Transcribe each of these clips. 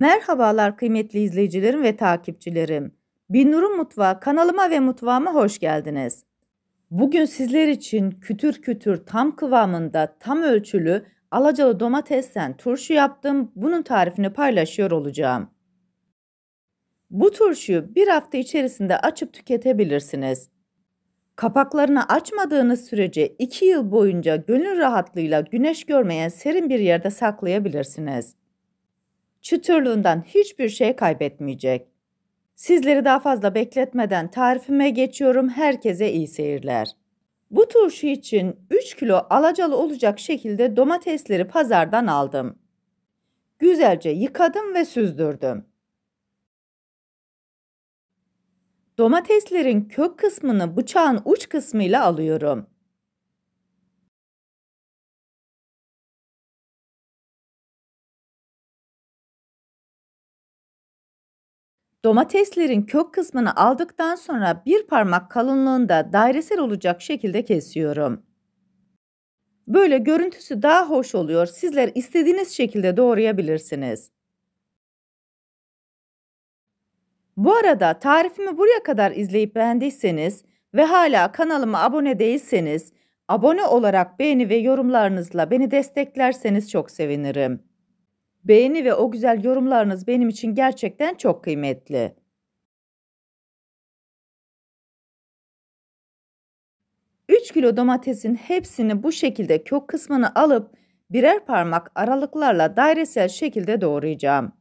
Merhabalar kıymetli izleyicilerim ve takipçilerim. Binur'un Mutfağı kanalıma ve mutfağıma hoş geldiniz. Bugün sizler için kütür kütür tam kıvamında tam ölçülü alacalı domatesten turşu yaptım. Bunun tarifini paylaşıyor olacağım. Bu turşuyu bir hafta içerisinde açıp tüketebilirsiniz. Kapaklarını açmadığınız sürece 2 yıl boyunca gönül rahatlığıyla güneş görmeyen serin bir yerde saklayabilirsiniz çıtırlığından hiçbir şey kaybetmeyecek. Sizleri daha fazla bekletmeden tarifime geçiyorum. Herkese iyi seyirler. Bu turşu için 3 kilo alacalı olacak şekilde domatesleri pazardan aldım. Güzelce yıkadım ve süzdürdüm. Domateslerin kök kısmını bıçağın uç kısmıyla alıyorum. Domateslerin kök kısmını aldıktan sonra bir parmak kalınlığında dairesel olacak şekilde kesiyorum. Böyle görüntüsü daha hoş oluyor. Sizler istediğiniz şekilde doğrayabilirsiniz. Bu arada tarifimi buraya kadar izleyip beğendiyseniz ve hala kanalıma abone değilseniz abone olarak beğeni ve yorumlarınızla beni desteklerseniz çok sevinirim. Beğeni ve o güzel yorumlarınız benim için gerçekten çok kıymetli. Üç kilo domatesin hepsini bu şekilde kök kısmını alıp birer parmak aralıklarla dairesel şekilde doğrayacağım.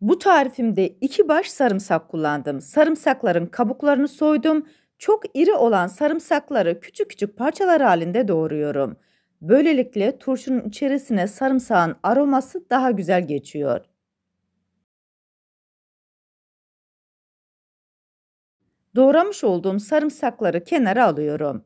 Bu tarifimde iki baş sarımsak kullandım. Sarımsakların kabuklarını soydum. Çok iri olan sarımsakları küçük küçük parçalar halinde doğruyorum. Böylelikle turşunun içerisine sarımsağın aroması daha güzel geçiyor. Doğramış olduğum sarımsakları kenara alıyorum.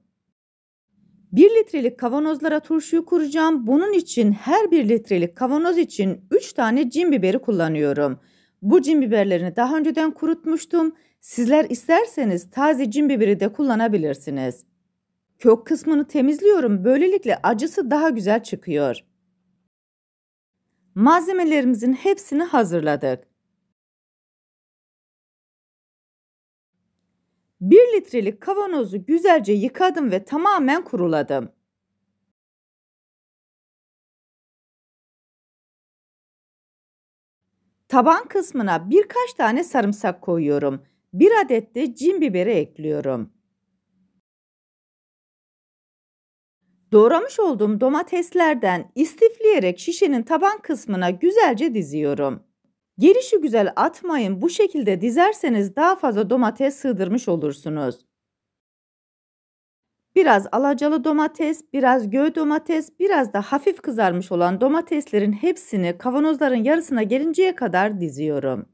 1 litrelik kavanozlara turşuyu kuracağım. Bunun için her 1 litrelik kavanoz için 3 tane cin biberi kullanıyorum. Bu cin biberlerini daha önceden kurutmuştum. Sizler isterseniz taze cin biberi de kullanabilirsiniz. Kök kısmını temizliyorum. Böylelikle acısı daha güzel çıkıyor. Malzemelerimizin hepsini hazırladık. 1 litrelik kavanozu güzelce yıkadım ve tamamen kuruladım. Taban kısmına birkaç tane sarımsak koyuyorum. 1 adet de cin biberi ekliyorum. Doğramış olduğum domateslerden istifleyerek şişenin taban kısmına güzelce diziyorum. Gerişi güzel atmayın bu şekilde dizerseniz daha fazla domates sığdırmış olursunuz. Biraz alacalı domates, biraz göğ domates, biraz da hafif kızarmış olan domateslerin hepsini kavanozların yarısına gelinceye kadar diziyorum.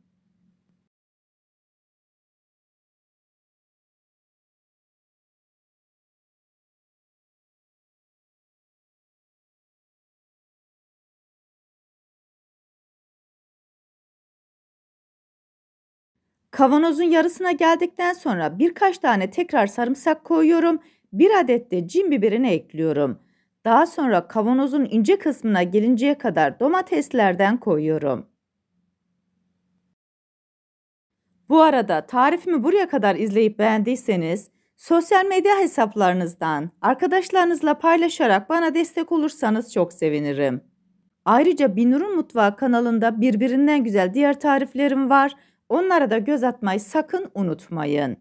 Kavanozun yarısına geldikten sonra birkaç tane tekrar sarımsak koyuyorum. Bir adet de cin biberini ekliyorum. Daha sonra kavanozun ince kısmına gelinceye kadar domateslerden koyuyorum. Bu arada tarifimi buraya kadar izleyip beğendiyseniz sosyal medya hesaplarınızdan arkadaşlarınızla paylaşarak bana destek olursanız çok sevinirim. Ayrıca Binur'un Mutfağı kanalında birbirinden güzel diğer tariflerim var. Onlara da göz atmayı sakın unutmayın.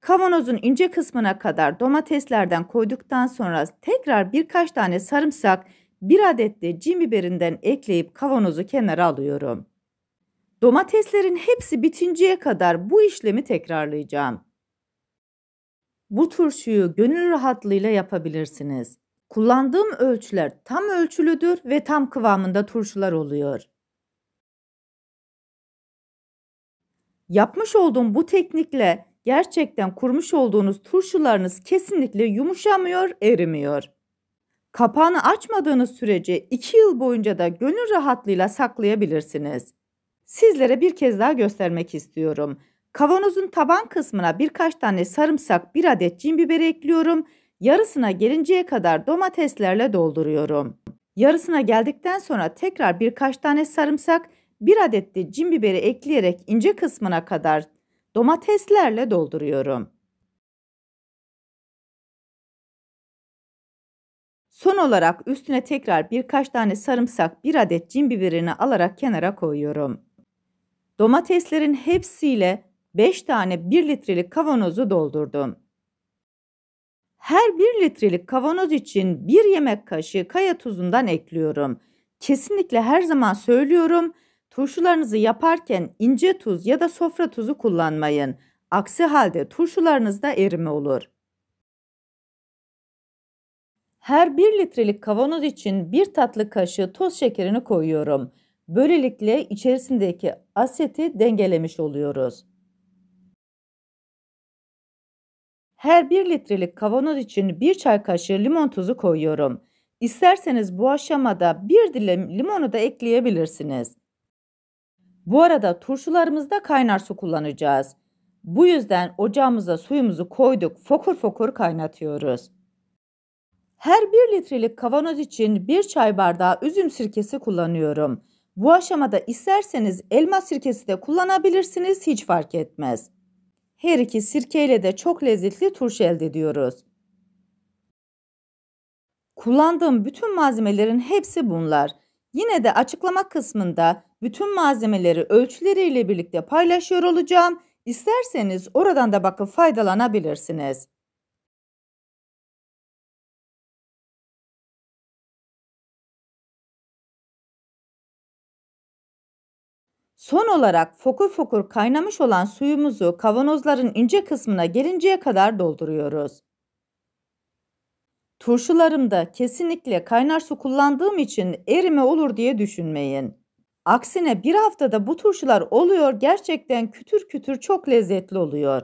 Kavanozun ince kısmına kadar domateslerden koyduktan sonra tekrar birkaç tane sarımsak, bir adet de cin biberinden ekleyip kavanozu kenara alıyorum. Domateslerin hepsi bitinceye kadar bu işlemi tekrarlayacağım. Bu turşuyu gönül rahatlığıyla yapabilirsiniz. Kullandığım ölçüler tam ölçülüdür ve tam kıvamında turşular oluyor. Yapmış olduğum bu teknikle gerçekten kurmuş olduğunuz turşularınız kesinlikle yumuşamıyor, erimiyor. Kapağını açmadığınız sürece 2 yıl boyunca da gönül rahatlığıyla saklayabilirsiniz. Sizlere bir kez daha göstermek istiyorum. Kavanozun taban kısmına birkaç tane sarımsak, bir adet cin biberi ekliyorum. Yarısına gelinceye kadar domateslerle dolduruyorum. Yarısına geldikten sonra tekrar birkaç tane sarımsak, 1 adet de cin biberi ekleyerek ince kısmına kadar domateslerle dolduruyorum. Son olarak üstüne tekrar birkaç tane sarımsak, bir adet cin biberini alarak kenara koyuyorum. Domateslerin hepsiyle 5 tane 1 litrelik kavanozu doldurdum. Her 1 litrelik kavanoz için 1 yemek kaşığı kaya tuzundan ekliyorum. Kesinlikle her zaman söylüyorum, Turşularınızı yaparken ince tuz ya da sofra tuzu kullanmayın. Aksi halde turşularınızda erime olur. Her 1 litrelik kavanoz için 1 tatlı kaşığı toz şekerini koyuyorum. Böylelikle içerisindeki aseti dengelemiş oluyoruz. Her 1 litrelik kavanoz için 1 çay kaşığı limon tuzu koyuyorum. İsterseniz bu aşamada 1 dilim limonu da ekleyebilirsiniz. Bu arada turşularımızda kaynar su kullanacağız. Bu yüzden ocağımıza suyumuzu koyduk fokur fokur kaynatıyoruz. Her 1 litrelik kavanoz için 1 çay bardağı üzüm sirkesi kullanıyorum. Bu aşamada isterseniz elma sirkesi de kullanabilirsiniz hiç fark etmez. Her iki sirkeyle de çok lezzetli turşu elde ediyoruz. Kullandığım bütün malzemelerin hepsi bunlar. Yine de açıklama kısmında bütün malzemeleri ölçüleriyle birlikte paylaşıyor olacağım. İsterseniz oradan da bakıp faydalanabilirsiniz. Son olarak fokur fokur kaynamış olan suyumuzu kavanozların ince kısmına gelinceye kadar dolduruyoruz. Turşularımda kesinlikle kaynar su kullandığım için erime olur diye düşünmeyin. Aksine bir haftada bu turşular oluyor gerçekten kütür kütür çok lezzetli oluyor.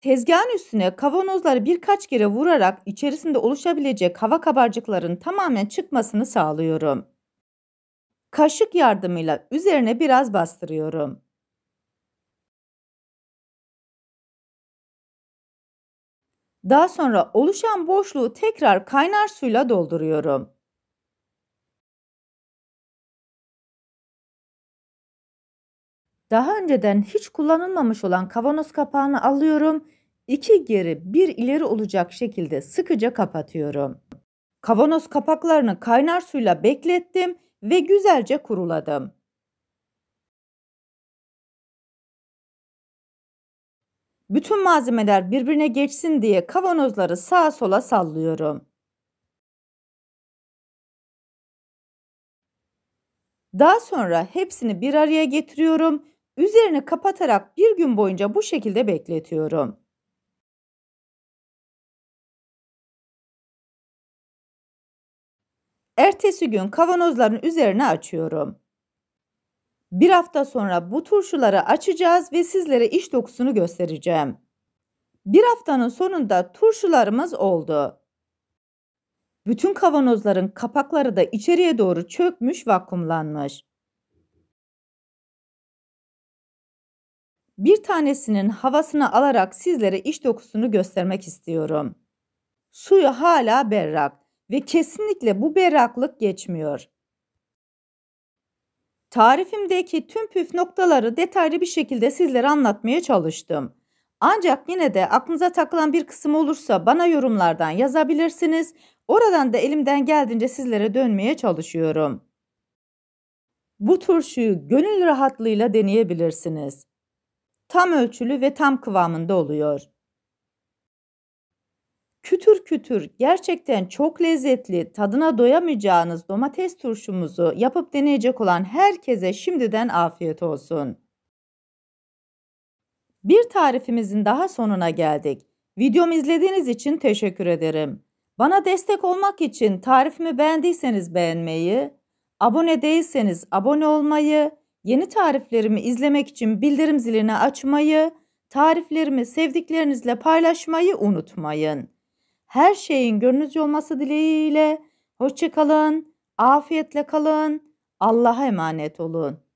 Tezgahın üstüne kavanozları birkaç kere vurarak içerisinde oluşabilecek hava kabarcıkların tamamen çıkmasını sağlıyorum. Kaşık yardımıyla üzerine biraz bastırıyorum. Daha sonra oluşan boşluğu tekrar kaynar suyla dolduruyorum. Daha önceden hiç kullanılmamış olan kavanoz kapağını alıyorum. İki geri bir ileri olacak şekilde sıkıca kapatıyorum. Kavanoz kapaklarını kaynar suyla beklettim ve güzelce kuruladım. Bütün malzemeler birbirine geçsin diye kavanozları sağa sola sallıyorum. Daha sonra hepsini bir araya getiriyorum. Üzerini kapatarak bir gün boyunca bu şekilde bekletiyorum. Ertesi gün kavanozların üzerine açıyorum. Bir hafta sonra bu turşuları açacağız ve sizlere iş dokusunu göstereceğim. Bir haftanın sonunda turşularımız oldu. Bütün kavanozların kapakları da içeriye doğru çökmüş vakumlanmış. Bir tanesinin havasını alarak sizlere iş dokusunu göstermek istiyorum. Suyu hala berrak ve kesinlikle bu berraklık geçmiyor. Tarifimdeki tüm püf noktaları detaylı bir şekilde sizlere anlatmaya çalıştım. Ancak yine de aklınıza takılan bir kısım olursa bana yorumlardan yazabilirsiniz. Oradan da elimden geldiğince sizlere dönmeye çalışıyorum. Bu turşuyu gönül rahatlığıyla deneyebilirsiniz. Tam ölçülü ve tam kıvamında oluyor. Kütür kütür gerçekten çok lezzetli, tadına doyamayacağınız domates turşumuzu yapıp deneyecek olan herkese şimdiden afiyet olsun. Bir tarifimizin daha sonuna geldik. Videomu izlediğiniz için teşekkür ederim. Bana destek olmak için tarifimi beğendiyseniz beğenmeyi, abone değilseniz abone olmayı, yeni tariflerimi izlemek için bildirim zilini açmayı, tariflerimi sevdiklerinizle paylaşmayı unutmayın her şeyin gönlünüzce olması dileğiyle. Hoşçakalın, afiyetle kalın, Allah'a emanet olun.